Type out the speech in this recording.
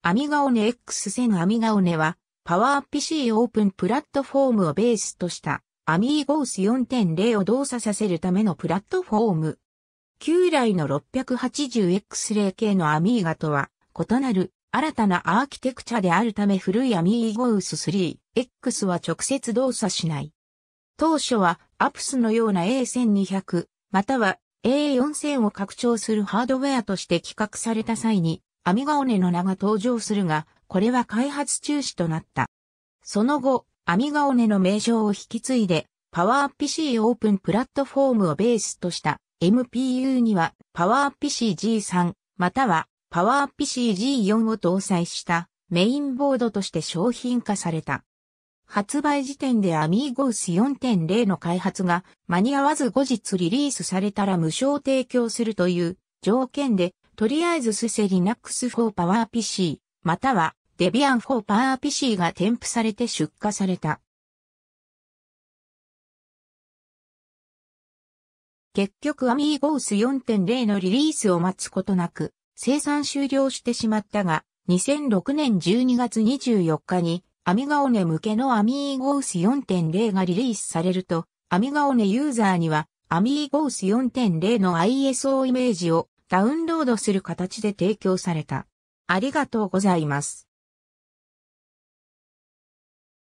アミガオネ X1000 アミガオネは、パワー PC オープンプラットフォームをベースとした、アミーゴース4.0を動作させるためのプラットフォーム。旧来の 680X0 系のアミーガとは、異なる新たなアーキテクチャであるため古いアミーゴース 3X は直接動作しない。当初は、アプスのような A1200、または A4000 を拡張するハードウェアとして企画された際に、アミガオネの名が登場するが、これは開発中止となった。その後、アミガオネの名称を引き継いで、パワーアップ C オープンプラットフォームをベースとした MPU にはパワーアップ CG3 またはパワーアップ CG4 を搭載したメインボードとして商品化された。発売時点でアミーゴース4.0の開発が間に合わず後日リリースされたら無償提供するという条件でとりあえずすせリナックス4パワー PC、またはデビアン4パワー p c が添付されて出荷された。結局アミーゴース4.0のリリースを待つことなく、生産終了してしまったが、2006年12月24日に、アミガオネ向けのアミーゴース4.0がリリースされると、アミガオネユーザーには、アミーゴース4.0の ISO イメージをダウンロードする形で提供された。ありがとうございます。